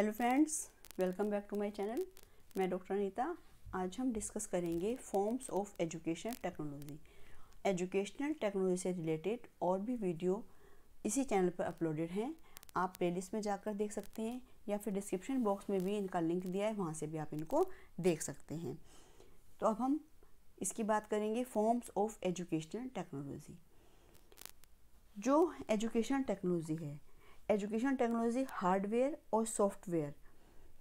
hello friends welcome back to my channel मैं doctor Anita आज हम डिस्कस करेंगे forms of educational technology educational technology से रिलेटेड और भी वीडियो इसी चैनल पर अपलोडेड हैं आप प्लेलिस्ट में जाकर देख सकते हैं या फिर डिस्क्रिप्शन बॉक्स में भी इनका लिंक दिया है वहाँ से भी आप इनको देख सकते हैं तो अब हम इसकी बात करेंगे फॉर्म्स ऑफ एजुकेशनल टेक्नोलॉजी जो एजुकेशनल टेक्नोलॉजी है एजुकेशन टेक्नोलॉजी हार्डवेयर और सॉफ्टवेयर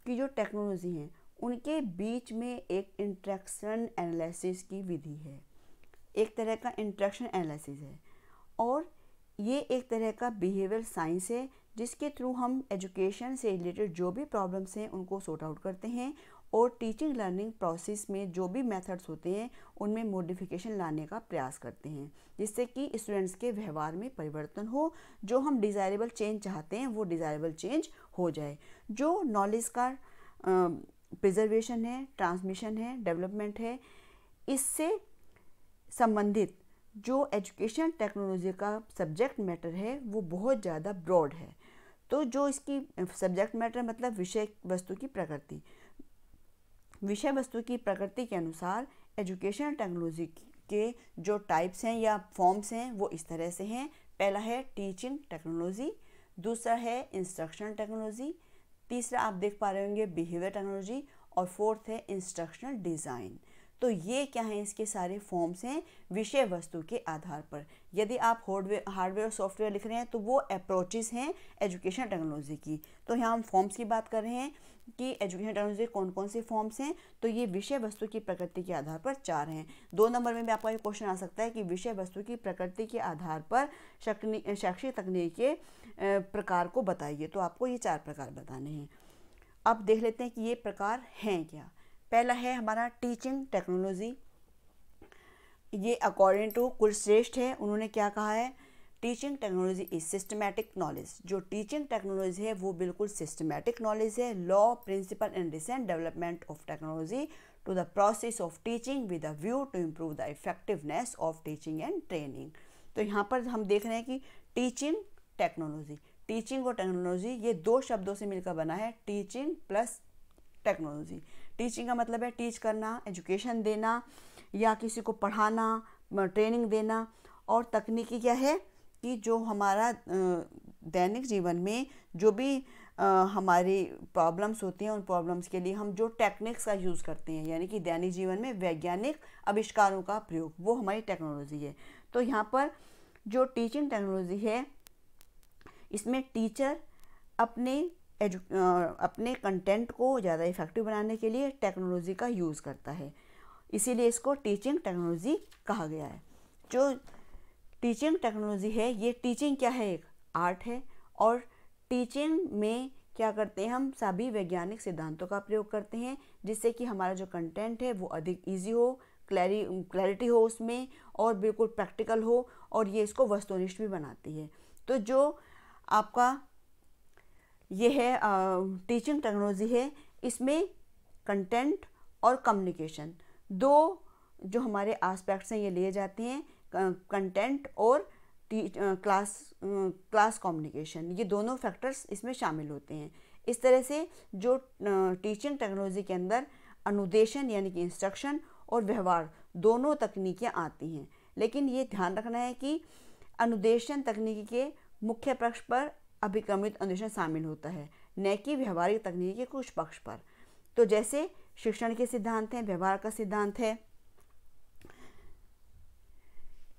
की जो टेक्नोलॉजी हैं उनके बीच में एक इंट्रैक्शन एनालिसिस की विधि है एक तरह का इंट्रैक्शन एनालिसिस है और ये एक तरह का बिहेवियर साइंस है जिसके थ्रू हम एजुकेशन से रिलेटेड जो भी प्रॉब्लम्स हैं उनको सॉर्ट आउट करते हैं और टीचिंग लर्निंग प्रोसेस में जो भी मेथड्स होते हैं उनमें मॉडिफिकेशन लाने का प्रयास करते हैं जिससे कि स्टूडेंट्स के व्यवहार में परिवर्तन हो जो हम डिज़ायरेबल चेंज चाहते हैं वो डिज़ायरेबल चेंज हो जाए जो नॉलेज का प्रिजर्वेशन है ट्रांसमिशन है डेवलपमेंट है इससे संबंधित जो एजुकेशन टेक्नोलॉजी का सब्जेक्ट मैटर है वो बहुत ज़्यादा ब्रॉड है तो जो इसकी सब्जेक्ट मैटर मतलब विषय वस्तु की प्रकृति विषय वस्तु की प्रकृति के अनुसार एजुकेशनल टेक्नोलॉजी के जो टाइप्स हैं या फॉर्म्स हैं वो इस तरह से हैं पहला है टीचिंग टेक्नोलॉजी दूसरा है इंस्ट्रक्शनल टेक्नोलॉजी तीसरा आप देख पा रहे होंगे बिहेवियर टेक्नोलॉजी और फोर्थ है इंस्ट्रक्शनल डिज़ाइन तो ये क्या है इसके सारे फॉर्म्स हैं विषय वस्तु के आधार पर यदि आप हार्डवेयर हार्डवेयर और सॉफ्टवेयर लिख रहे हैं तो वो अप्रोचेस हैं एजुकेशन टेक्नोलॉजी की तो यहाँ हम फॉर्म्स की बात कर रहे हैं कि एजुकेशन टेक्नोलॉजी कौन कौन से फॉर्म्स हैं तो ये विषय वस्तु की प्रकृति के आधार पर चार हैं दो नंबर में भी आपका ये क्वेश्चन आ सकता है कि विषय वस्तु की प्रकृति के आधार पर शैक्षिक तकनीक के प्रकार को बताइए तो आपको ये चार प्रकार बताने हैं अब देख लेते हैं कि ये प्रकार हैं क्या पहला है हमारा टीचिंग टेक्नोलॉजी ये अकॉर्डिंग टू कुलश्रेष्ठ है उन्होंने क्या कहा है teaching technology is systematic knowledge जो टीचिंग टेक्नोलॉजी है वो बिल्कुल सिस्टमैटिक नॉलेज है law principle and recent development of technology to the process of teaching with a view to improve the effectiveness of teaching and training तो यहाँ पर हम देख रहे हैं कि टीचिंग टेक्नोलॉजी टीचिंग और टेक्नोलॉजी ये दो शब्दों से मिलकर बना है टीचिंग प्लस टेक्नोलॉजी टीचिंग का मतलब है टीच करना एजुकेशन देना या किसी को पढ़ाना ट्रेनिंग देना और तकनीकी क्या है कि जो हमारा दैनिक जीवन में जो भी हमारी प्रॉब्लम्स होती हैं उन प्रॉब्लम्स के लिए हम जो टेक्निक्स का यूज़ करते हैं यानी कि दैनिक जीवन में वैज्ञानिक आविष्कारों का प्रयोग वो हमारी टेक्नोलॉजी है तो यहाँ पर जो टीचिंग टेक्नोलॉजी है इसमें टीचर अपने एजु अपने कंटेंट को ज़्यादा इफ़ेक्टिव बनाने के लिए टेक्नोलॉजी का यूज़ करता है इसीलिए इसको टीचिंग टेक्नोलॉजी कहा गया है जो टीचिंग टेक्नोलॉजी है ये टीचिंग क्या है एक आर्ट है और टीचिंग में क्या करते हैं हम सभी वैज्ञानिक सिद्धांतों का प्रयोग करते हैं जिससे कि हमारा जो कंटेंट है वो अधिक ईजी हो क्लैरि क्लैरिटी हो उसमें और बिल्कुल प्रैक्टिकल हो और ये इसको वस्तुनिष्ठ भी बनाती है तो जो आपका ये है टीचिंग टेक्नोलॉजी है इसमें कंटेंट और कम्युनिकेशन दो जो हमारे आस्पेक्ट्स हैं ये लिए जाते हैं कंटेंट और क्लास क्लास कम्युनिकेशन ये दोनों फैक्टर्स इसमें शामिल होते हैं इस तरह से जो टीचिंग टेक्नोलॉजी के अंदर अनुदेशन यानी कि इंस्ट्रक्शन और व्यवहार दोनों तकनीकें आती हैं लेकिन ये ध्यान रखना है कि अनुदेशन तकनीकी के मुख्य पक्ष पर अभिक्रमित अन्वेषण शामिल होता है न कि व्यवहारिक तकनीक के कुछ पक्ष पर तो जैसे शिक्षण के सिद्धांत हैं व्यवहार का सिद्धांत है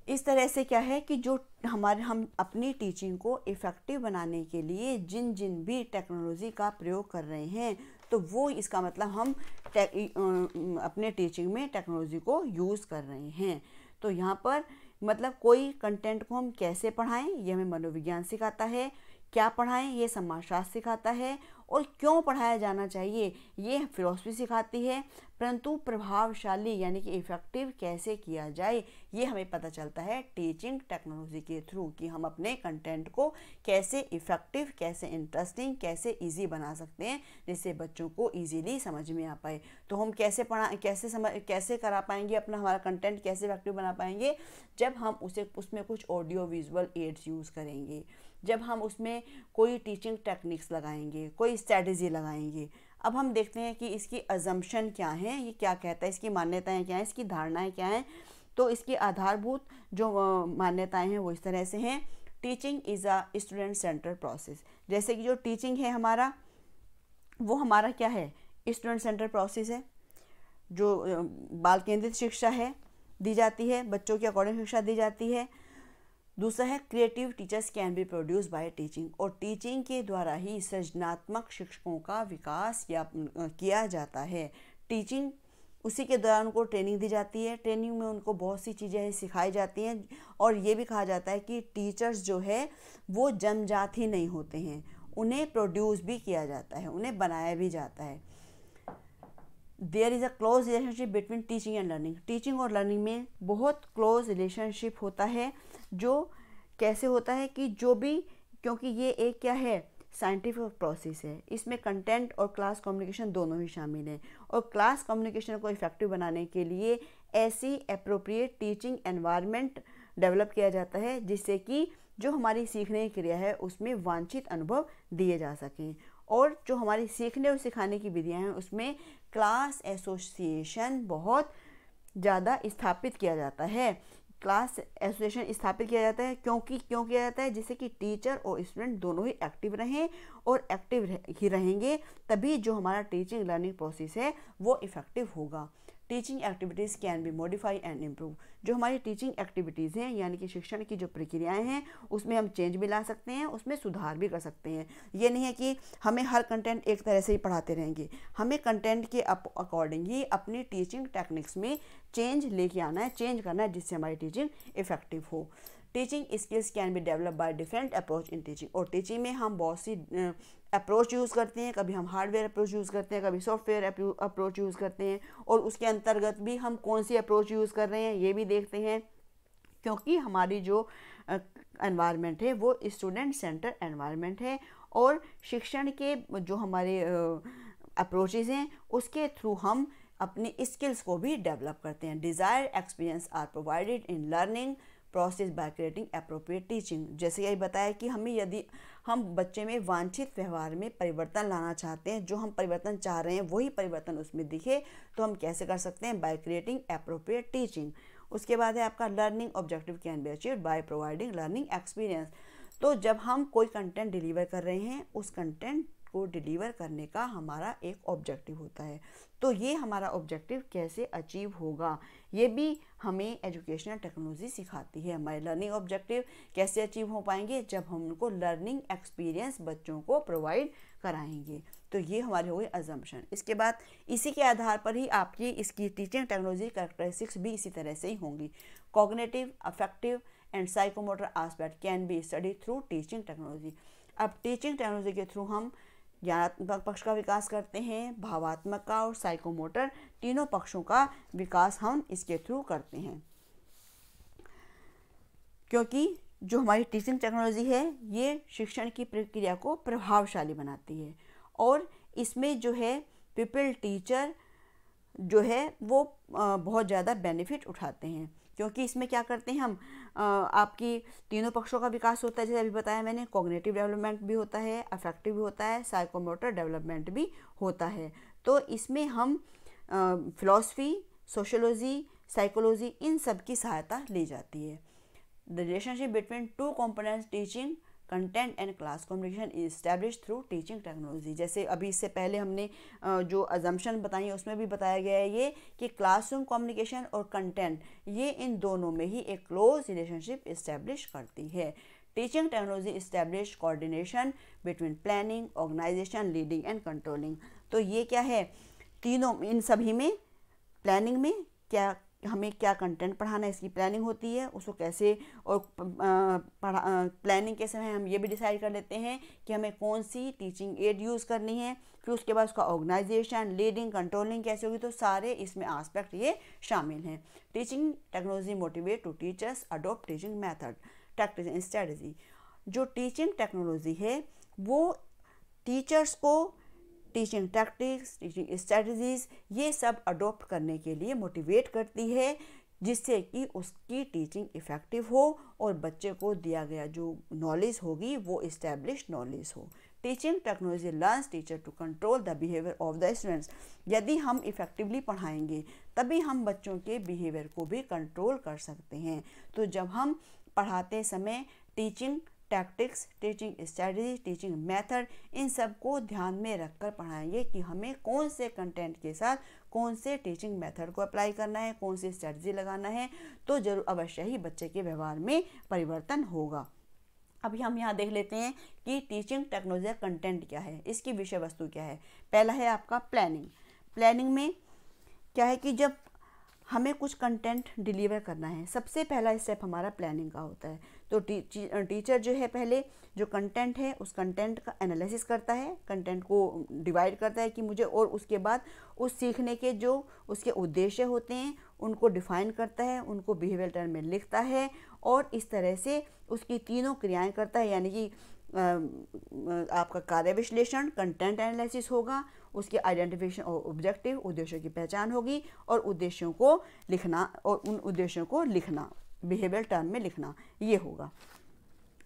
इस तरह से क्या है कि जो हमारे हम अपनी टीचिंग को इफ़ेक्टिव बनाने के लिए जिन जिन भी टेक्नोलॉजी का प्रयोग कर रहे हैं तो वो इसका मतलब हम अपने टीचिंग में टेक्नोलॉजी को यूज़ कर रहे हैं तो यहाँ पर मतलब कोई कंटेंट को हम कैसे पढ़ाएं ये हमें मनोविज्ञान सिखाता है क्या पढ़ाएं ये समाजशास्त्र सिखाता है और क्यों पढ़ाया जाना चाहिए ये फिलोसफी सिखाती है परंतु प्रभावशाली यानी कि इफ़ेक्टिव कैसे किया जाए ये हमें पता चलता है टीचिंग टेक्नोलॉजी के थ्रू कि हम अपने कंटेंट को कैसे इफ़ेक्टिव कैसे इंटरेस्टिंग कैसे इजी बना सकते हैं जिससे बच्चों को इजीली समझ में आ पाए तो हम कैसे पढ़ा कैसे समझ कैसे करा पाएंगे अपना हमारा कंटेंट कैसे इफेक्टिव बना पाएंगे जब हम उसे उसमें कुछ ऑडियो विजुअल एड्स यूज़ करेंगे जब हम उसमें कोई टीचिंग टेक्निक्स लगाएंगे कोई स्ट्रेटजी लगाएंगे अब हम देखते हैं कि इसकी अजम्पन क्या है ये क्या कहता है इसकी मान्यताएं क्या हैं इसकी धारणाएं क्या हैं तो इसकी आधारभूत जो मान्यताएं हैं वो इस तरह से हैं teaching is a student centre process जैसे कि जो टीचिंग है हमारा वो हमारा क्या है स्टूडेंट सेंटर प्रोसेस है जो बाल केंद्रित शिक्षा है दी जाती है बच्चों के अकॉर्डिंग शिक्षा दी जाती है दूसरा है creative teachers can be produce by teaching और टीचिंग के द्वारा ही सृजनात्मक शिक्षकों का विकास या किया जाता है टीचिंग उसी के दौरान उनको ट्रेनिंग दी जाती है ट्रेनिंग में उनको बहुत सी चीज़ें सिखाई जाती हैं और ये भी कहा जाता है कि टीचर्स जो है वो जनजाति ही नहीं होते हैं उन्हें प्रोड्यूस भी किया जाता है उन्हें बनाया भी जाता है there is a close relationship between teaching and learning teaching और लर्निंग में बहुत क्लोज रिलेशनशिप होता है जो कैसे होता है कि जो भी क्योंकि ये एक क्या है साइंटिफिक प्रोसेस है इसमें कंटेंट और क्लास कम्युनिकेशन दोनों ही शामिल हैं और क्लास कम्युनिकेशन को इफ़ेक्टिव बनाने के लिए ऐसी अप्रोप्रिएट टीचिंग एनवायरनमेंट डेवलप किया जाता है जिससे कि जो हमारी सीखने की क्रिया है उसमें वांछित अनुभव दिए जा सकें और जो हमारी सीखने और सिखाने की विधियाँ हैं उसमें क्लास एसोसिएशन बहुत ज़्यादा स्थापित किया जाता है क्लास एसोसिएशन स्थापित किया जाता है क्योंकि क्यों किया जाता है जिससे कि टीचर और स्टूडेंट दोनों ही एक्टिव रहें और एक्टिव ही रहेंगे तभी जो हमारा टीचिंग लर्निंग प्रोसेस है वो इफ़ेक्टिव होगा teaching activities can be modify and improve जो हमारी टीचिंग एक्टिविटीज़ हैं यानी कि शिक्षण की जो प्रक्रियाएँ हैं उसमें हम चेंज भी ला सकते हैं उसमें सुधार भी कर सकते हैं ये नहीं है कि हमें हर कंटेंट एक तरह से ही पढ़ाते रहेंगे हमें कंटेंट के अकॉर्डिंग ही अपनी टीचिंग टेक्निक्स में चेंज लेके आना है चेंज करना है जिससे हमारी टीचिंग इफ़ेक्टिव हो teaching skills can be develop by different approach in teaching और टीचिंग में हम बहुत सी अप्रोच यूज़ करते हैं कभी हम हार्डवेयर अप्रोच यूज़ करते हैं कभी सॉफ्टवेयर अप्रोच यूज़ करते हैं और उसके अंतर्गत भी हम कौन सी अप्रोच यूज़ कर रहे हैं ये भी देखते हैं क्योंकि हमारी जो एनवायरनमेंट है वो स्टूडेंट सेंटर एनवायरनमेंट है और शिक्षण के जो हमारे अप्रोचेज हैं उसके थ्रू हम अपने स्किल्स को भी डेवलप करते हैं desire experience are provided in learning process by creating appropriate teaching जैसे यही बताया कि हमें यदि हम बच्चे में वांछित व्यवहार में परिवर्तन लाना चाहते हैं जो हम परिवर्तन चाह रहे हैं वही परिवर्तन उसमें दिखे तो हम कैसे कर सकते हैं बाय क्रिएटिंग अप्रोप्रिएट टीचिंग उसके बाद है आपका learning objective can be achieve by providing learning experience तो जब हम कोई कंटेंट डिलीवर कर रहे हैं उस कंटेंट को डिलीवर करने का हमारा एक ऑब्जेक्टिव होता है तो ये हमारा ऑब्जेक्टिव कैसे अचीव होगा ये भी हमें एजुकेशनल टेक्नोलॉजी सिखाती है हमारे लर्निंग ऑब्जेक्टिव कैसे अचीव हो पाएंगे जब हम उनको लर्निंग एक्सपीरियंस बच्चों को प्रोवाइड कराएंगे तो ये हमारे हो गए अजम्पन इसके बाद इसी के आधार पर ही आपकी इसकी टीचिंग टेक्नोलॉजी करेक्टरिस्टिक्स भी इसी तरह से ही होंगी cognitive affective and psychomotor aspect can be study through teaching technology अब टीचिंग टेक्नोलॉजी के थ्रू हम ज्ञानात्मक पक्ष का विकास करते हैं भावात्मक का और साइकोमोटर तीनों पक्षों का विकास हम इसके थ्रू करते हैं क्योंकि जो हमारी टीचिंग टेक्नोलॉजी है ये शिक्षण की प्रक्रिया को प्रभावशाली बनाती है और इसमें जो है पीपल टीचर जो है वो बहुत ज़्यादा बेनिफिट उठाते हैं क्योंकि इसमें क्या करते हैं हम आपकी तीनों पक्षों का विकास होता है जैसे अभी बताया मैंने कॉग्नेटिव डेवलपमेंट भी होता है अफेक्टिव भी होता है साइकोमोटर डेवलपमेंट भी होता है तो इसमें हम फिलोसफी सोशोलॉजी साइकोलॉजी इन सब की सहायता ली जाती है the relationship between two components teaching content and class combination is establish through teaching technology जैसे अभी इससे पहले हमने जो अजम्पन बताई है उसमें भी बताया गया है ये कि क्लासरूम कम्युनिकेशन और कंटेंट ये इन दोनों में ही एक क्लोज रिलेशनशिप इस्टेब्लिश करती है teaching technology establish coordination between planning organisation leading and controlling तो ये क्या है तीनों इन सभी में प्लानिंग में क्या हमें क्या कंटेंट पढ़ाना है इसकी प्लानिंग होती है उसको कैसे और पढ़ा प्लानिंग के समय हम ये भी डिसाइड कर लेते हैं कि हमें कौन सी टीचिंग एड यूज़ करनी है फिर उसके बाद उसका ऑर्गेनाइजेशन लीडिंग कंट्रोलिंग कैसे होगी तो सारे इसमें आस्पेक्ट ये शामिल हैं teaching technology motivate to teachers adopt teaching method tactics and strategy जो टीचिंग टेक्नोलॉजी है वो टीचर्स को टीचिंग टैक्टिक्स टीचिंग स्ट्रेटजीज ये सब अडोप्ट करने के लिए मोटिवेट करती है जिससे कि उसकी टीचिंग इफ़ेक्टिव हो और बच्चे को दिया गया जो नॉलेज होगी वो इस्टेब्लिश नॉलेज हो teaching technology learns teacher to control the behaviour of the students यदि हम इफ़ेक्टिवली पढ़ाएंगे तभी हम बच्चों के बिहेवियर को भी कंट्रोल कर सकते हैं तो जब हम पढ़ाते समय teaching tactics teaching strategy teaching method इन सब को ध्यान में रखकर पढ़ाएंगे कि हमें कौन से कंटेंट के साथ कौन से टीचिंग मेथड को अप्लाई करना है कौन सी स्ट्रेटजी लगाना है तो जरूर अवश्य ही बच्चे के व्यवहार में परिवर्तन होगा अभी हम यहाँ देख लेते हैं कि टीचिंग टेक्नोलॉजी कंटेंट क्या है इसकी विषय वस्तु क्या है पहला है आपका प्लानिंग प्लानिंग में क्या है कि जब हमें कुछ कंटेंट डिलीवर करना है सबसे पहला स्टेप हमारा प्लानिंग का होता है तो टी, टीचर जो है पहले जो कंटेंट है उस कंटेंट का एनालिसिस करता है कंटेंट को डिवाइड करता है कि मुझे और उसके बाद उस सीखने के जो उसके उद्देश्य होते हैं उनको डिफाइन करता है उनको बिहेवियर टर्म में लिखता है और इस तरह से उसकी तीनों क्रियाएं करता है यानी कि आपका कार्य विश्लेषण कंटेंट एनालिसिस होगा उसके आइडेंटिफिकेशन और ऑब्जेक्टिव उद्देश्यों की पहचान होगी और उद्देश्यों को लिखना और उन उद्देश्यों को लिखना बिहेवियर टर्म में लिखना ये होगा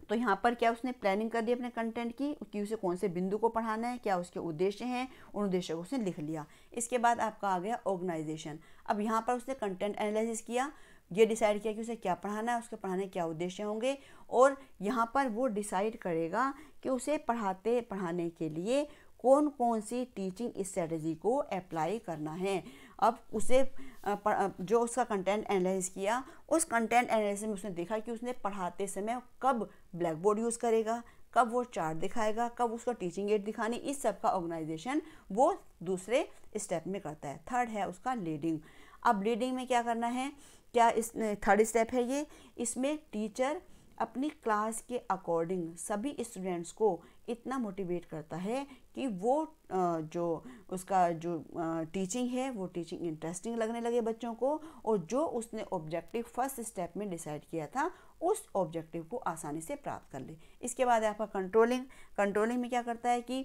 तो यहाँ पर क्या उसने प्लानिंग कर दी अपने कंटेंट की कि उसे कौन से बिंदु को पढ़ाना है क्या उसके उद्देश्य हैं उन उद्देश्यों को उसने लिख लिया इसके बाद आपका आ गया ऑर्गेनाइजेशन अब यहाँ पर उसने कंटेंट एनालिसिस किया ये डिसाइड किया कि उसे क्या पढ़ाना है उसके पढ़ाने क्या उद्देश्य होंगे और यहाँ पर वो डिसाइड करेगा कि उसे पढ़ाते पढ़ाने के लिए कौन कौन सी टीचिंग स्ट्रेटजी को अप्लाई करना है अब उसे जो उसका कंटेंट एनालिसिस किया उस कंटेंट एनालिसिस में उसने देखा कि उसने पढ़ाते समय कब ब्लैक बोर्ड यूज़ करेगा कब वो चार्ट दिखाएगा कब उसका टीचिंग एड दिखानी इस सब का ऑर्गेनाइजेशन वो दूसरे स्टेप में करता है थर्ड है उसका लीडिंग अब लीडिंग में क्या करना है क्या इस थर्ड स्टेप है ये इसमें टीचर अपनी क्लास के अकॉर्डिंग सभी स्टूडेंट्स को इतना मोटिवेट करता है कि वो जो उसका जो टीचिंग है वो टीचिंग इंटरेस्टिंग लगने लगे बच्चों को और जो उसने ऑब्जेक्टिव फर्स्ट स्टेप में डिसाइड किया था उस ऑब्जेक्टिव को आसानी से प्राप्त कर ले इसके बाद आपका कंट्रोलिंग कंट्रोलिंग में क्या करता है कि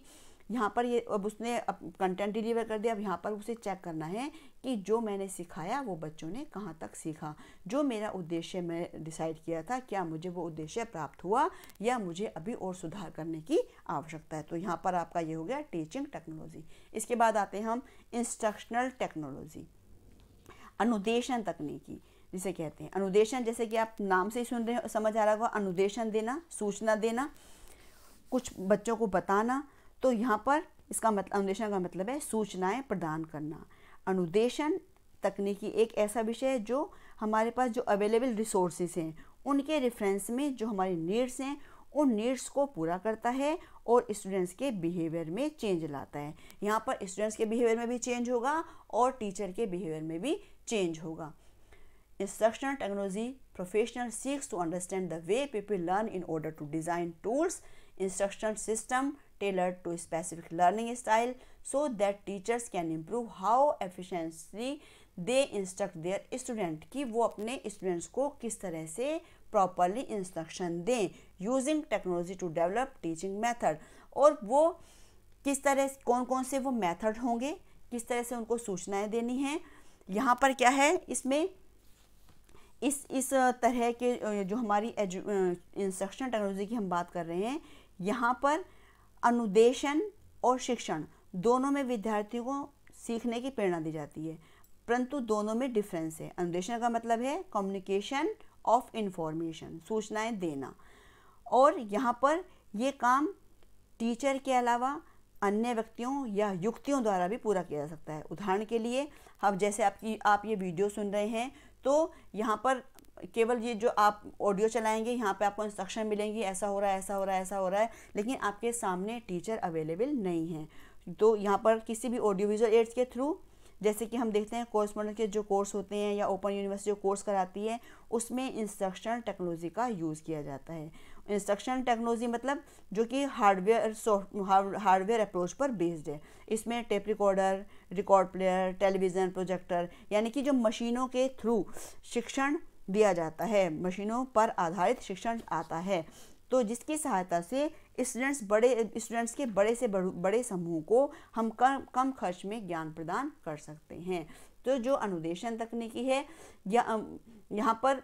यहाँ पर ये अब उसने कंटेंट डिलीवर कर दिया अब यहाँ पर उसे चेक करना है कि जो मैंने सिखाया वो बच्चों ने कहाँ तक सीखा जो मेरा उद्देश्य मैं डिसाइड किया था क्या मुझे वो उद्देश्य प्राप्त हुआ या मुझे अभी और सुधार करने की आवश्यकता है तो यहाँ पर आपका ये हो गया टीचिंग टेक्नोलॉजी इसके बाद आते हैं हम इंस्ट्रक्शनल टेक्नोलॉजी अनुदेशन तकनीकी जिसे कहते हैं अनुदेशन जैसे कि आप नाम से ही सुन रहे हो समझ आ रहा होगा अनुदेशन देना सूचना देना कुछ बच्चों को बताना तो यहाँ पर इसका मतलब अनुदेशन का मतलब है सूचनाएं प्रदान करना अनुदेशन तकनीकी एक ऐसा विषय है जो हमारे पास जो अवेलेबल रिसोर्सेज हैं उनके रेफरेंस में जो हमारी नीड्स हैं उन नीड्स को पूरा करता है और स्टूडेंट्स के बिहेवियर में चेंज लाता है यहाँ पर स्टूडेंट्स के बिहेवियर में भी चेंज होगा और टीचर के बिहेवियर में भी चेंज होगा instructional technology professional seeks to understand the way people learn in order to design tools instructional system tailored to specific learning style so that teachers can improve how efficiently they instruct their student ki wo apne students ko kis tarah se properly instruction दें using technology to develop teaching method और वो किस तरह kon kon se wo method honge kis tarah se unko सूचनाएं deni hai yahan par kya hai isme इस इस तरह के जो हमारी एजु इंस्ट्रक्शन टेक्नोलॉजी की हम बात कर रहे हैं यहाँ पर अनुदेशन और शिक्षण दोनों में विद्यार्थियों को सीखने की प्रेरणा दी जाती है परंतु दोनों में डिफरेंस है अनुदेशन का मतलब है कम्युनिकेशन ऑफ इंफॉर्मेशन सूचनाएं देना और यहाँ पर ये काम टीचर के अलावा अन्य व्यक्तियों या युक्तियों द्वारा भी पूरा किया जा सकता है उदाहरण के लिए हम जैसे आपकी आप ये वीडियो सुन रहे हैं तो यहाँ पर केवल ये जो आप ऑडियो चलाएंगे यहाँ पे आपको इंस्ट्रक्शन मिलेंगी ऐसा हो रहा है ऐसा हो रहा है ऐसा हो रहा है लेकिन आपके सामने टीचर अवेलेबल नहीं है तो यहाँ पर किसी भी ऑडियो विजुअल एड्स के थ्रू जैसे कि हम देखते हैं कॉरस्पॉन्डेंट के जो कोर्स होते हैं या ओपन यूनिवर्सिटी जो कोर्स कराती है उसमें इंस्ट्रक्शनल टेक्नोलॉजी का यूज़ किया जाता है इंस्ट्रक्शनल टेक्नोलॉजी मतलब जो कि हार्डवेयर सॉफ्ट हार्डवेयर अप्रोच पर बेस्ड है इसमें tape recorder record player television projector यानी कि जो मशीनों के थ्रू शिक्षण दिया जाता है मशीनों पर आधारित शिक्षण आता है तो जिसकी सहायता से स्टूडेंट्स बड़े स्टूडेंट्स के बड़े से बड़े समूह को हम कम कम खर्च में ज्ञान प्रदान कर सकते हैं तो जो अनुदेशन तकनीकी है या यहाँ पर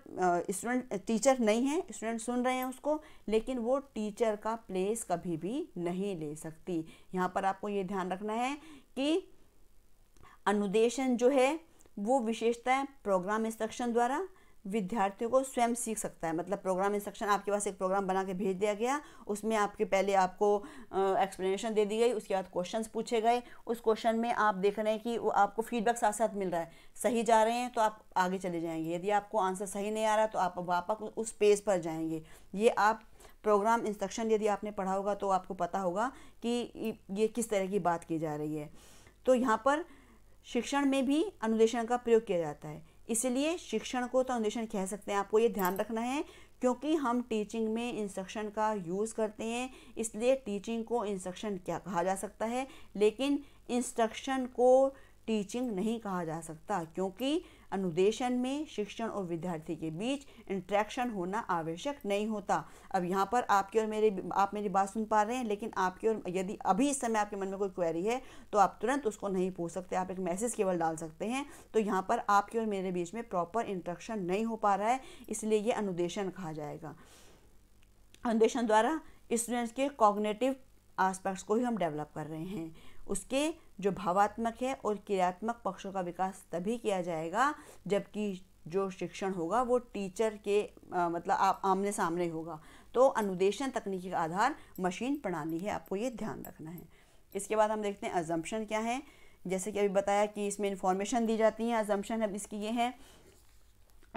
स्टूडेंट टीचर नहीं है स्टूडेंट सुन रहे हैं उसको लेकिन वो टीचर का प्लेस कभी भी नहीं ले सकती यहाँ पर आपको ये ध्यान रखना है कि अनुदेशन जो है वो विशेषतः प्रोग्राम इंस्ट्रक्शन द्वारा विद्यार्थियों को स्वयं सीख सकता है मतलब प्रोग्राम इंस्ट्रक्शन आपके पास एक प्रोग्राम बना के भेज दिया गया उसमें आपके पहले आपको एक्सप्लेनेशन दे दी गई उसके बाद क्वेश्चन पूछे गए उस क्वेश्चन में आप देख रहे हैं कि वो आपको फीडबैक साथ साथ मिल रहा है सही जा रहे हैं तो आप आगे चले जाएंगे यदि आपको आंसर सही नहीं आ रहा तो आप वापस उस पेज पर जाएंगे ये आप प्रोग्राम इंस्ट्रक्शन यदि आपने पढ़ा होगा तो आपको पता होगा कि ये किस तरह की बात की जा रही है तो यहाँ पर शिक्षण में भी अनुदेशन का प्रयोग किया जाता है इसलिए शिक्षण को तो फाउंडेशन कह सकते हैं आपको ये ध्यान रखना है क्योंकि हम टीचिंग में इंस्ट्रक्शन का यूज़ करते हैं इसलिए टीचिंग को इंस्ट्रक्शन क्या कहा जा सकता है लेकिन इंस्ट्रक्शन को टीचिंग नहीं कहा जा सकता क्योंकि अनुदेशन में शिक्षण और विद्यार्थी के बीच इंट्रैक्शन होना आवश्यक नहीं होता अब यहाँ पर आपकी और मेरे आप मेरी बात सुन पा रहे हैं लेकिन आपके और यदि अभी इस समय आपके मन में कोई क्वेरी है तो आप तुरंत उसको नहीं पूछ सकते आप एक मैसेज केवल डाल सकते हैं तो यहाँ पर आपके और मेरे बीच में प्रॉपर इंट्रैक्शन नहीं हो पा रहा है इसलिए ये अनुदेशन कहा जाएगा अनुदेशन द्वारा स्टूडेंट्स के कॉग्नेटिव आस्पेक्ट्स को ही हम डेवलप कर रहे हैं उसके जो भावात्मक है और क्रियात्मक पक्षों का विकास तभी किया जाएगा जबकि जो शिक्षण होगा वो टीचर के आ, मतलब आप आमने सामने होगा तो अनुदेशन तकनीकी का आधार मशीन प्रणाली है आपको ये ध्यान रखना है इसके बाद हम देखते हैं अजम्पन क्या है जैसे कि अभी बताया कि इसमें इंफॉर्मेशन दी जाती है अजम्पन अब इसकी ये है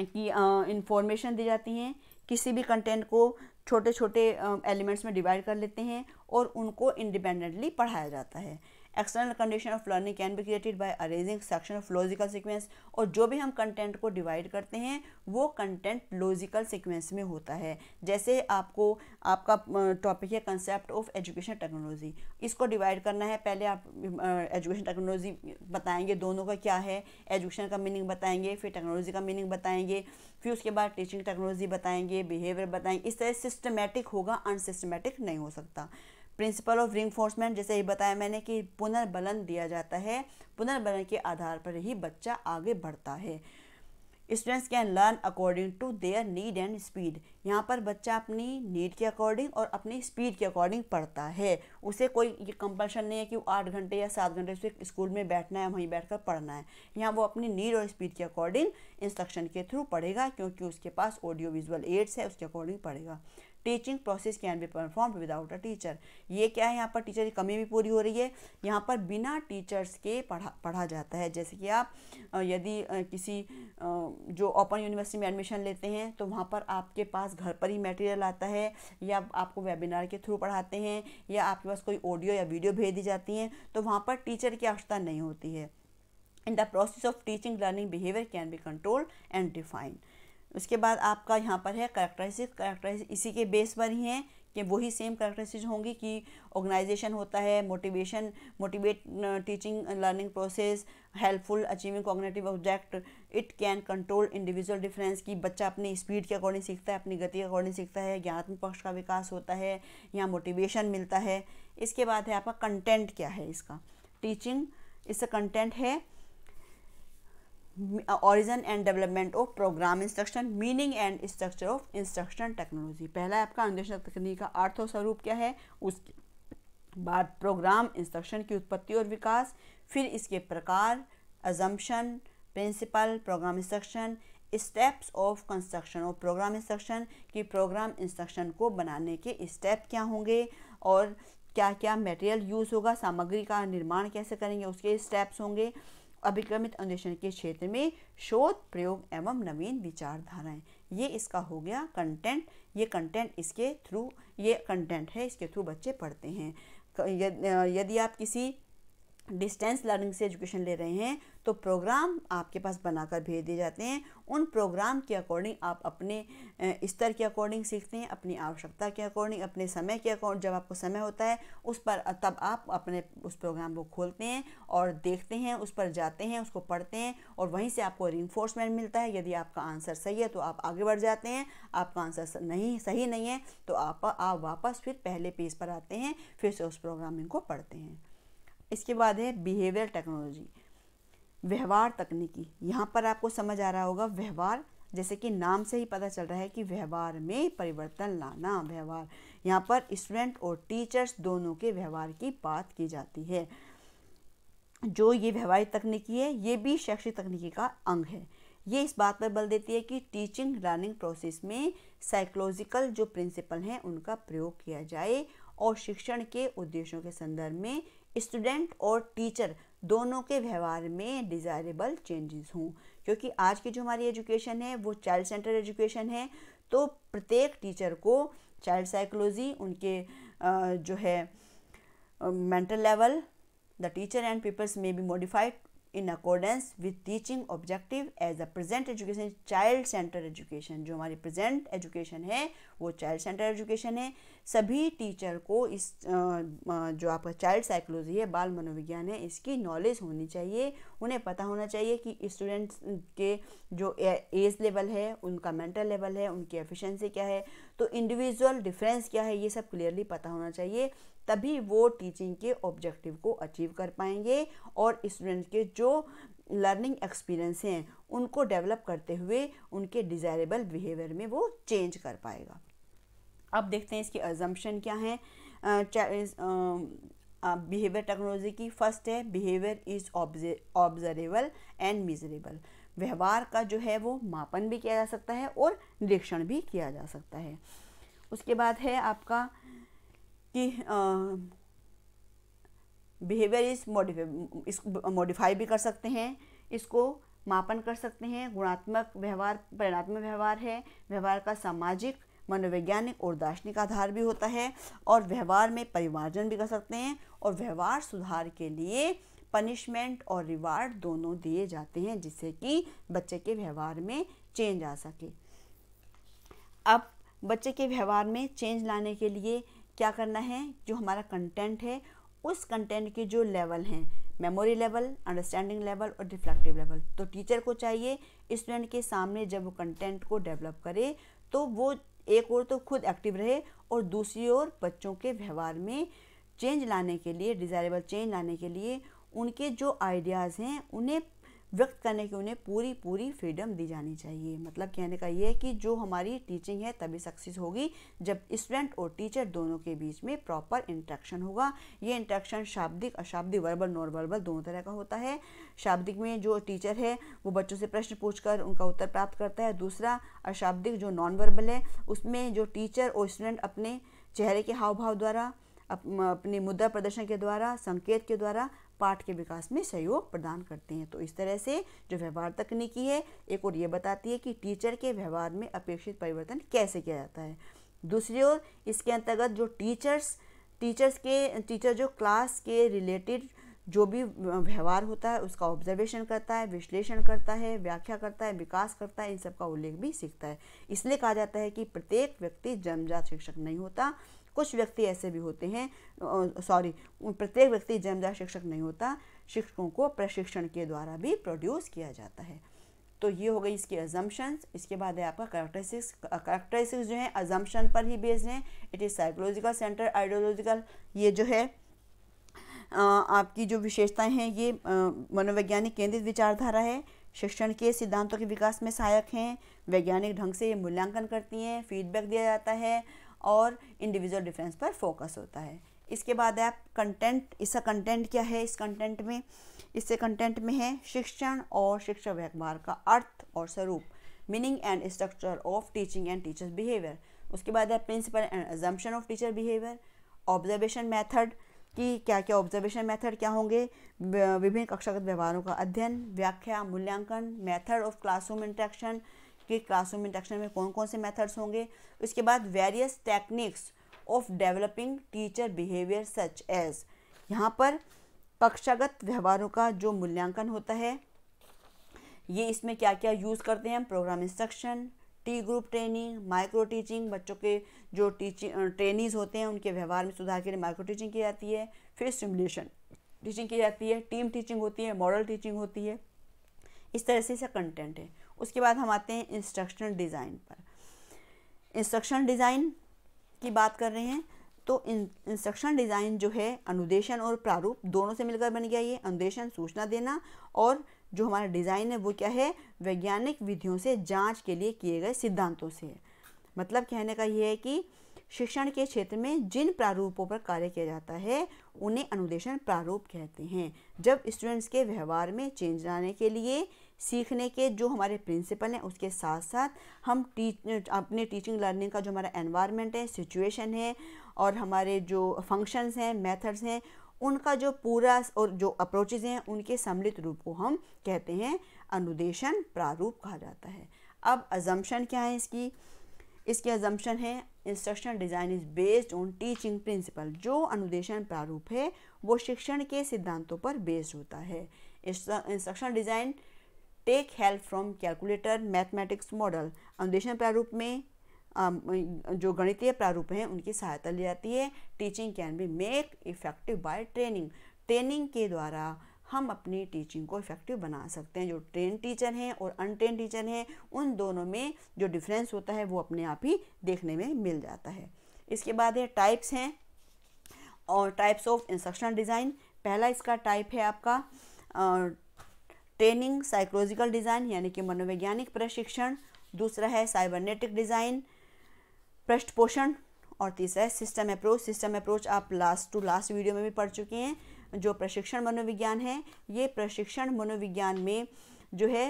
कि इन्फॉर्मेशन दी जाती हैं किसी भी कंटेंट को छोटे छोटे एलिमेंट्स में डिवाइड कर लेते हैं और उनको इंडिपेंडेंटली पढ़ाया जाता है external condition of learning can be created by arranging section of logical sequence और जो भी हम कंटेंट को डिवाइड करते हैं वो कंटेंट लॉजिकल सीक्वेंस में होता है जैसे आपको आपका टॉपिक है कंसेप्ट ऑफ एजुकेशन टेक्नोलॉजी इसको डिवाइड करना है पहले आप एजुकेशन टेक्नोलॉजी बताएंगे दोनों का क्या है एजुकेशन का मीनिंग बताएंगे फिर टेक्नोलॉजी का मीनिंग बताएंगे फिर उसके बाद टीचिंग टेक्नोलॉजी बताएंगे बिहेवियर बताएंगे इस तरह सिस्टमेटिक होगा अनसिस्टमेटिक नहीं हो सकता प्रिंसिपल ऑफ रिंगफोर्समेंट जैसे ही बताया मैंने कि पुनर्बलन दिया जाता है पुनर्बलन के आधार पर ही बच्चा आगे बढ़ता है students can learn according to their need and speed यहाँ पर बच्चा अपनी नीड के अकॉर्डिंग और अपनी स्पीड के अकॉर्डिंग पढ़ता है उसे कोई ये कंपल्शन नहीं है कि वो आठ घंटे या सात घंटे उसे स्कूल में बैठना है वहीं बैठकर पढ़ना है यहाँ वो अपनी नीड और स्पीड के अकॉर्डिंग इंस्ट्रक्शन के थ्रू पढ़ेगा क्योंकि उसके पास ऑडियो विजुअल एड्स है उसके अकॉर्डिंग पढ़ेगा teaching process can be perform without a teacher ये क्या है यहाँ पर टीचर की कमी भी पूरी हो रही है यहाँ पर बिना टीचर्स के पढ़ा पढ़ा जाता है जैसे कि आप यदि किसी जो ओपन यूनिवर्सिटी में एडमिशन लेते हैं तो वहाँ पर आपके पास घर पर ही मटेरियल आता है या आपको वेबिनार के थ्रू पढ़ाते हैं या आपके पास कोई ऑडियो या वीडियो भेज दी जाती हैं तो वहाँ पर टीचर की आवश्यकता नहीं होती है in the process of teaching learning behaviour can be control and defined उसके बाद आपका यहाँ पर है करेक्टराइज करेक्टराइज इसी के बेस पर ही हैं कि वही सेम करेक्टराइज होंगी कि ऑर्गेनाइजेशन होता है motivation motivate teaching learning process helpful achieving cognitive object it can control individual difference कि बच्चा अपनी स्पीड के अकॉर्डिंग सीखता है अपनी गति के अकॉर्डिंग सीखता है ज्ञानात्मक पक्ष का विकास होता है यहाँ मोटिवेशन मिलता है इसके बाद है आपका कंटेंट क्या है इसका टीचिंग इसका कंटेंट है origin and development of programme instruction meaning and structure of instruction technology पहला आपका अनुदेशक तकनीक का अर्थ और स्वरूप क्या है उसके बाद प्रोग्राम इंस्ट्रक्शन की उत्पत्ति और विकास फिर इसके प्रकार assumption principle programme instruction steps of construction और प्रोग्राम इंस्ट्रक्शन कि प्रोग्राम इंस्ट्रक्शन को बनाने के स्टेप क्या होंगे और क्या क्या मटेरियल यूज़ होगा सामग्री का निर्माण कैसे करेंगे उसके स्टेप्स होंगे अभिक्रमित अन्वेषण के क्षेत्र में शोध प्रयोग एवं नवीन विचारधाराएं ये इसका हो गया कंटेंट ये कंटेंट इसके थ्रू ये कंटेंट है इसके थ्रू बच्चे पढ़ते हैं यदि आप किसी डिस्टेंस लर्निंग से एजुकेशन ले रहे हैं तो प्रोग्राम आपके पास बनाकर भेज दिए जाते हैं उन प्रोग्राम के अकॉर्डिंग आप अपने स्तर के अकॉर्डिंग सीखते हैं अपनी आवश्यकता के अकॉर्डिंग अपने समय के अकॉर्डिंग जब आपको समय होता है उस पर तब आप अपने उस प्रोग्राम को खोलते हैं और देखते हैं उस पर जाते हैं उसको पढ़ते हैं और वहीं से आपको रिन्फोर्समेंट मिलता है यदि आपका आंसर सही है तो आप आगे बढ़ जाते हैं आपका आंसर नहीं सही नहीं है तो आप, आप वापस फिर पहले पेज पर आते हैं फिर से उस प्रोग्रामिंग को पढ़ते हैं इसके बाद है बिहेवियर टेक्नोलॉजी व्यवहार तकनीकी यहाँ पर आपको समझ आ रहा होगा व्यवहार जैसे कि नाम से ही पता चल रहा है कि व्यवहार में परिवर्तन लाना व्यवहार यहाँ पर स्टूडेंट और टीचर्स दोनों के व्यवहार की बात की जाती है जो ये व्यवहारिक तकनीकी है ये भी शैक्षिक तकनीकी का अंग है ये इस बात पर बल देती है कि टीचिंग लर्निंग प्रोसेस में साइकोलॉजिकल जो प्रिंसिपल हैं उनका प्रयोग किया जाए और शिक्षण के उद्देश्यों के संदर्भ में स्टूडेंट और टीचर दोनों के व्यवहार में डिज़ायरेबल चेंजेस हों क्योंकि आज की जो हमारी एजुकेशन है वो चाइल्ड सेंटर एजुकेशन है तो प्रत्येक टीचर को चाइल्ड साइकोलॉजी उनके जो है mental level the teacher and peoples may be modified in accordance with teaching objective as a present education child centre education जो हमारी प्रेजेंट एजुकेशन है वो चाइल्ड सेंटर एजुकेशन है सभी टीचर को इस जो आपका चाइल्ड साइकोलॉजी है बाल मनोविज्ञान है इसकी नॉलेज होनी चाहिए उन्हें पता होना चाहिए कि स्टूडेंट्स के जो एज लेवल है उनका मेंटल लेवल है उनकी एफिशिएंसी क्या है तो इंडिविजुअल डिफरेंस क्या है ये सब क्लियरली पता होना चाहिए तभी वो टीचिंग के ऑब्जेक्टिव को अचीव कर पाएंगे और स्टूडेंट के जो लर्निंग एक्सपीरियंस हैं उनको डेवलप करते हुए उनके डिज़ायरेबल बिहेवियर में वो चेंज कर पाएगा अब देखते हैं इसके अजम्पन क्या है बिहेवियर टेक्नोलॉजी की फर्स्ट है behaviour is observable and measurable व्यवहार का जो है वो मापन भी किया जा सकता है और निरीक्षण भी किया जा सकता है उसके बाद है आपका कि बिहेवियर इस मॉडिफाई इस मॉडिफाई भी कर सकते हैं इसको मापन कर सकते हैं गुणात्मक व्यवहार परिणात्मक व्यवहार है व्यवहार का सामाजिक मनोवैज्ञानिक और दार्शनिक आधार भी होता है और व्यवहार में परिमार्जन भी कर सकते हैं और व्यवहार सुधार के लिए पनिशमेंट और रिवार्ड दोनों दिए जाते हैं जिससे कि बच्चे के व्यवहार में चेंज आ सके अब बच्चे के व्यवहार में चेंज लाने के लिए क्या करना है जो हमारा कंटेंट है उस कंटेंट के जो लेवल हैं मेमोरी लेवल अंडरस्टैंडिंग लेवल और रिफ्लेक्टिव लेवल तो टीचर को चाहिए स्टूडेंट के सामने जब वो कंटेंट को डेवलप करे तो वो एक ओर तो खुद एक्टिव रहे और दूसरी ओर बच्चों के व्यवहार में चेंज लाने के लिए डिज़ायरेबल चेंज लाने के लिए उनके जो आइडियाज़ हैं उन्हें व्यक्त करने की उन्हें पूरी पूरी फ्रीडम दी जानी चाहिए मतलब कहने का ये है कि जो हमारी टीचिंग है तभी सक्सेस होगी जब स्टूडेंट और टीचर दोनों के बीच में प्रॉपर इंट्रैक्शन होगा ये इंट्रैक्शन शाब्दिक अशाब्दिक वर्बल नॉन वर्बल दोनों तरह का होता है शाब्दिक में जो टीचर है वो बच्चों से प्रश्न पूछकर उनका उत्तर प्राप्त करता है दूसरा अशाब्दिक जो नॉन वर्बल है उसमें जो टीचर और स्टूडेंट अपने चेहरे के हाव भाव द्वारा अपने मुद्रा प्रदर्शन के द्वारा संकेत के द्वारा पाठ के विकास में सहयोग प्रदान करते हैं तो इस तरह से जो व्यवहार तकनीकी है एक और ये बताती है कि टीचर के व्यवहार में अपेक्षित परिवर्तन कैसे किया जाता है दूसरी ओर इसके अंतर्गत जो टीचर्स टीचर्स के टीचर जो क्लास के रिलेटेड जो भी व्यवहार होता है उसका ऑब्जर्वेशन करता है विश्लेषण करता है व्याख्या करता है विकास करता है इन सब का उल्लेख भी सीखता है इसलिए कहा जाता है कि प्रत्येक व्यक्ति जन्मजात शिक्षक नहीं होता कुछ व्यक्ति ऐसे भी होते हैं सॉरी प्रत्येक व्यक्ति जन्मजात शिक्षक नहीं होता शिक्षकों को प्रशिक्षण के द्वारा भी प्रोड्यूस किया जाता है तो ये हो गई इसके अजम्पन्स इसके बाद है आपका करेक्टरिस्टिक्स करेक्टरिस्टिक्स जो है अजम्पन पर ही बेस्ड हैं it is psychological centre ideological ये जो है आपकी जो विशेषताएं हैं ये मनोवैज्ञानिक केंद्रित विचारधारा है शिक्षण के सिद्धांतों के विकास में सहायक हैं वैज्ञानिक ढंग से ये मूल्यांकन करती हैं फीडबैक दिया जाता है और इंडिविजुअल डिफरेंस पर फोकस होता है इसके बाद आप कंटेंट इसका कंटेंट क्या है इस कंटेंट में इससे कंटेंट में है शिक्षण और शिक्षा व्यवहार का अर्थ और स्वरूप meaning and structure of teaching and teachers behaviour उसके बाद है principle and assumption of teacher behaviour observation method कि क्या क्या ऑब्जर्वेशन मेथड क्या होंगे विभिन्न कक्षागत व्यवहारों का अध्ययन व्याख्या मूल्यांकन मेथड ऑफ क्लासरूम इंट्रैक्शन आपके क्लासरूम इंडक्शन में कौन कौन से मेथड्स होंगे उसके बाद various techniques of developing teacher behaviour such as यहाँ पर कक्षागत व्यवहारों का जो मूल्यांकन होता है ये इसमें क्या क्या यूज़ करते हैं हम programme instruction T group training micro teaching बच्चों के जो टीचिंग ट्रेनिज होते हैं उनके व्यवहार में सुधार के लिए माइक्रो टीचिंग की जाती है फिर सिमुलेशन टीचिंग की जाती है टीम टीचिंग होती है मॉडल टीचिंग होती है इस तरह से इसका कंटेंट है उसके बाद हम आते हैं इंस्ट्रक्शनल डिज़ाइन पर इंस्ट्रक्शनल डिज़ाइन की बात कर रहे हैं तो इंस्ट्रक्शन डिज़ाइन जो है अनुदेशन और प्रारूप दोनों से मिलकर बन गया ये अनुदेशन सूचना देना और जो हमारा डिज़ाइन है वो क्या है वैज्ञानिक विधियों से जांच के लिए किए गए सिद्धांतों से मतलब कहने का ये है कि शिक्षण के क्षेत्र में जिन प्रारूपों पर कार्य किया जाता है उन्हें अनुदेशन प्रारूप कहते हैं जब स्टूडेंट्स के व्यवहार में चेंज लाने के लिए सीखने के जो हमारे प्रिंसिपल हैं उसके साथ साथ हम टीच अपने टीचिंग लर्निंग का जो हमारा एनवायरनमेंट है सिचुएशन है और हमारे जो फंक्शंस हैं मेथड्स हैं उनका जो पूरा और जो अप्रोचेज हैं उनके सम्मिलित रूप को हम कहते हैं अनुदेशन प्रारूप कहा जाता है अब अजम्पन क्या है इसकी इसके अजम्पन है instruction design is based on teaching principle जो अनुदेशन प्रारूप है वो शिक्षण के सिद्धांतों पर बेस्ड होता है instruction design take help from calculator mathematics model अनुदेशन प्रारूप में um, जो गणितीय प्रारूप हैं उनकी सहायता ली जाती है teaching can be make effective by training training के द्वारा हम अपनी टीचिंग को इफेक्टिव बना सकते हैं जो ट्रेन टीचर हैं और अनट्रेन टीचर हैं उन दोनों में जो डिफरेंस होता है वो अपने आप ही देखने में मिल जाता है इसके बाद है टाइप्स हैं और टाइप्स ऑफ इंस्ट्रक्शनल डिज़ाइन पहला इसका टाइप है आपका ट्रेनिंग साइकोलॉजिकल डिज़ाइन यानी कि मनोवैज्ञानिक प्रशिक्षण दूसरा है साइबरनेटिक डिज़ाइन पृष्ठ पोषण और तीसरा है सिस्टम अप्रोच सिस्टम अप्रोच आप लास्ट टू लास्ट वीडियो में भी पढ़ चुके हैं जो प्रशिक्षण मनोविज्ञान है ये प्रशिक्षण मनोविज्ञान में जो है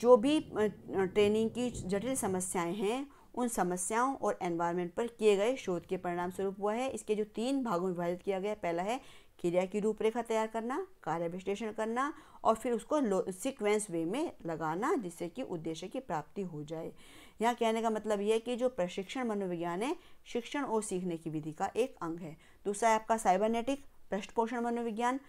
जो भी ट्रेनिंग की जटिल समस्याएं हैं उन समस्याओं और एनवायरनमेंट पर किए गए शोध के परिणाम स्वरूप हुआ है इसके जो तीन भागों में विभाजित किया गया पहला है क्रिया की रूपरेखा तैयार करना कार्य विश्लेषण करना और फिर उसको सीक्वेंस वे में लगाना जिससे कि उद्देश्य की प्राप्ति हो जाए यहाँ कहने का मतलब यह है कि जो प्रशिक्षण मनोविज्ञान है शिक्षण और सीखने की विधि का एक अंग है दूसरा है आपका साइबरनेटिक पृष्ठपोषण मनोविज्ञान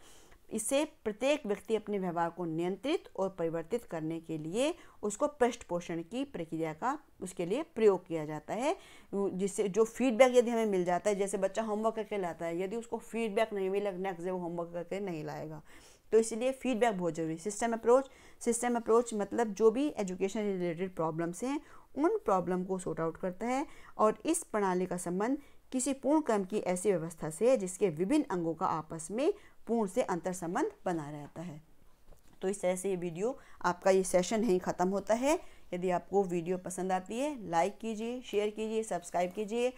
इसे प्रत्येक व्यक्ति अपने व्यवहार को नियंत्रित और परिवर्तित करने के लिए उसको पृष्ठ पोषण की प्रक्रिया का उसके लिए प्रयोग किया जाता है जिससे जो फीडबैक यदि हमें मिल जाता है जैसे बच्चा होमवर्क करके लाता है यदि उसको फीडबैक नहीं मिला नेक्स्ट डे वो होमवर्क करके नहीं लाएगा तो इसलिए फीडबैक बहुत जरूरी सिस्टम अप्रोच सिस्टम अप्रोच मतलब जो भी एजुकेशन रिलेटेड प्रॉब्लम्स हैं उन प्रॉब्लम को सॉर्ट आउट करता है और इस प्रणाली का संबंध किसी पूर्ण क्रम की ऐसी व्यवस्था से है जिसके विभिन्न अंगों का आपस में पूर्ण से अंतर संबंध बना रहता है तो इस तरह से ये वीडियो आपका ये सेशन यहीं ख़त्म होता है यदि आपको वीडियो पसंद आती है लाइक कीजिए शेयर कीजिए सब्सक्राइब कीजिए